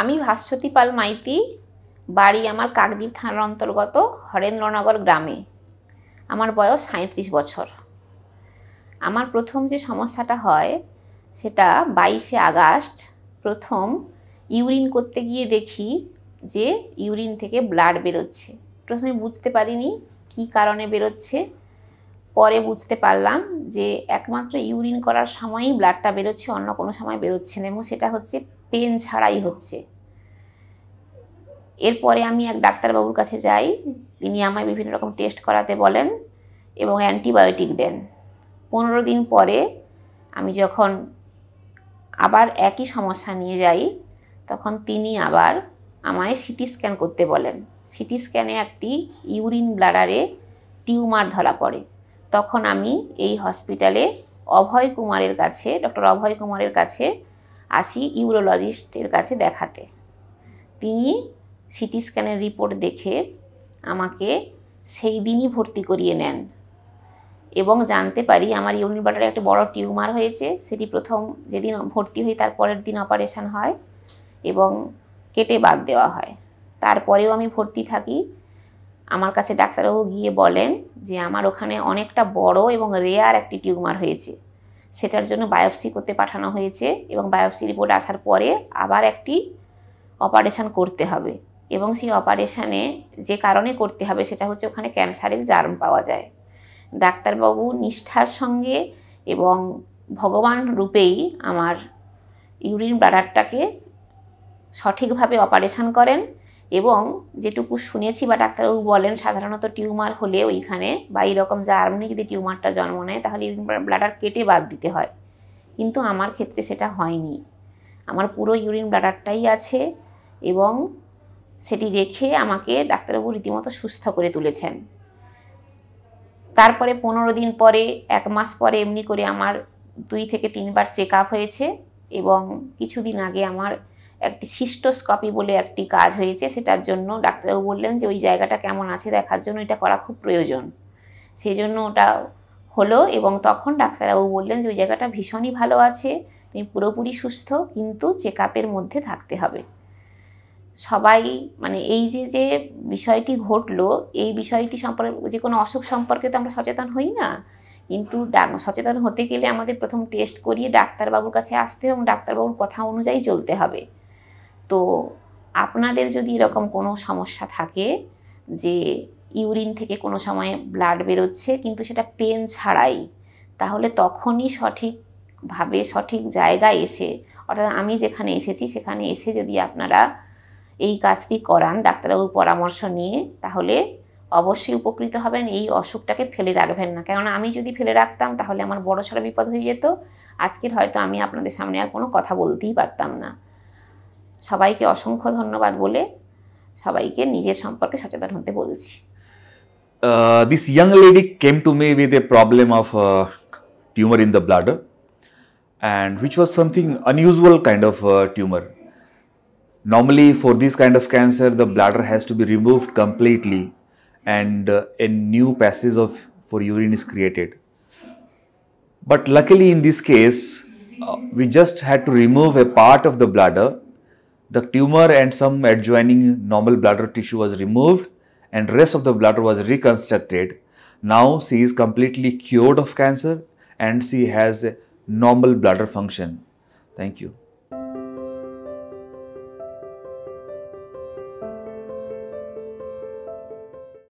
আমি ভাস্বতী পাল মাইতি বাড়ি আমার কাকদ্বীপ থানার অন্তর্গত হরেন্দ্রনগর গ্রামে আমার বয়স সাঁত্রিশ বছর আমার প্রথম যে সমস্যাটা হয় সেটা বাইশে আগস্ট প্রথম ইউরিন করতে গিয়ে দেখি যে ইউরিন থেকে ব্লাড বেরোচ্ছে প্রথমে বুঝতে পারিনি কি কারণে বেরোচ্ছে পরে বুঝতে পারলাম যে একমাত্র ইউরিন করার সময়ই ব্লাডটা বেরোচ্ছে অন্য কোনো সময় বেরোচ্ছে না এবং সেটা হচ্ছে পেন ছাড়াই হচ্ছে এরপরে আমি এক ডাক্তারবাবুর কাছে যাই তিনি আমায় বিভিন্ন রকম টেস্ট করাতে বলেন এবং অ্যান্টিবায়োটিক দেন পনেরো দিন পরে আমি যখন আবার একই সমস্যা নিয়ে যাই তখন তিনি আবার আমায় সিটি স্ক্যান করতে বলেন সিটি স্ক্যানে একটি ইউরিন ব্লাডারে টিউমার ধরা পড়ে তখন আমি এই হসপিটালে অভয় কুমারের কাছে ডক্টর অভয় কুমারের কাছে আসি ইউরোলজিস্টের কাছে দেখাতে তিনি সিটি স্ক্যানের রিপোর্ট দেখে আমাকে সেই দিনই ভর্তি করিয়ে নেন এবং জানতে পারি আমার ইউনিভার্টারে একটা বড় টিউমার হয়েছে সেটি প্রথম যেদিন ভর্তি হই তার পরের দিন অপারেশন হয় এবং কেটে বাদ দেওয়া হয় তারপরেও আমি ভর্তি থাকি আমার কাছে ডাক্তারবাবু গিয়ে বলেন যে আমার ওখানে অনেকটা বড় এবং রেয়ার একটি টিউমার হয়েছে সেটার জন্য বায়োপসি করতে পাঠানো হয়েছে এবং বায়োপসি রিপোর্ট আসার পরে আবার একটি অপারেশান করতে হবে এবং সেই অপারেশানে যে কারণে করতে হবে সেটা হচ্ছে ওখানে ক্যান্সারের জার্ম পাওয়া যায় ডাক্তারবাবু নিষ্ঠার সঙ্গে এবং ভগবান রূপেই আমার ইউরিন ব্লাডারটাকে সঠিকভাবে অপারেশান করেন এবং যেটুকু শুনেছি বা ডাক্তারবাবু বলেন সাধারণত টিউমার হলে ওইখানে বা এরকম জার্মনি যদি টিউমারটা জন্ম নেয় তাহলে ব্লাডার কেটে বাদ দিতে হয় কিন্তু আমার ক্ষেত্রে সেটা হয়নি আমার পুরো ইউরিন ব্লাডারটাই আছে এবং সেটি রেখে আমাকে ডাক্তারবাবু রীতিমতো সুস্থ করে তুলেছেন তারপরে পনেরো দিন পরে এক মাস পরে এমনি করে আমার দুই থেকে তিনবার চেক আপ হয়েছে এবং কিছুদিন আগে আমার একটি সিস্টোস্কপি বলে একটি কাজ হয়েছে সেটার জন্য ডাক্তারবাবু বললেন যে ওই জায়গাটা কেমন আছে দেখার জন্য এটা করা খুব প্রয়োজন সেই জন্য ওটা হলো এবং তখন ডাক্তারবাবু বললেন যে ওই জায়গাটা ভীষণই ভালো আছে তুমি পুরোপুরি সুস্থ কিন্তু চেক আপের মধ্যে থাকতে হবে সবাই মানে এই যে যে বিষয়টি ঘটলো এই বিষয়টি সম্পর্কে যে কোনো অসুখ সম্পর্কে তো আমরা সচেতন হই না কিন্তু সচেতন হতে গেলে আমাদের প্রথম টেস্ট করিয়ে ডাক্তারবাবুর কাছে আসতে এবং ডাক্তারবাবুর কথা অনুযায়ী চলতে হবে তো আপনাদের যদি এরকম কোনো সমস্যা থাকে যে ইউরিন থেকে কোনো সময় ব্লাড বেরোচ্ছে কিন্তু সেটা পেন ছাড়াই তাহলে তখনই সঠিকভাবে সঠিক জায়গায় এসে অর্থাৎ আমি যেখানে এসেছি সেখানে এসে যদি আপনারা এই কাজটি করান ডাক্তারবাবুর পরামর্শ নিয়ে তাহলে অবশ্যই উপকৃত হবেন এই অসুখটাকে ফেলে রাখবেন না কেননা আমি যদি ফেলে রাখতাম তাহলে আমার বড় সড়ো বিপদ হয়ে যেত আজকের হয়তো আমি আপনাদের সামনে আর কোনো কথা বলতেই পারতাম না Uh, this young lady came to me with a problem of uh, tumor in the bladder and which was something unusual kind of uh, tumor normally for this kind of cancer the bladder has to be removed completely and uh, a new passage of for urine is created but luckily in this case uh, we just had to remove a part of the bladder the tumor and some adjoining normal bladder tissue was removed and rest of the bladder was reconstructed. Now she is completely cured of cancer and she has normal bladder function. Thank you.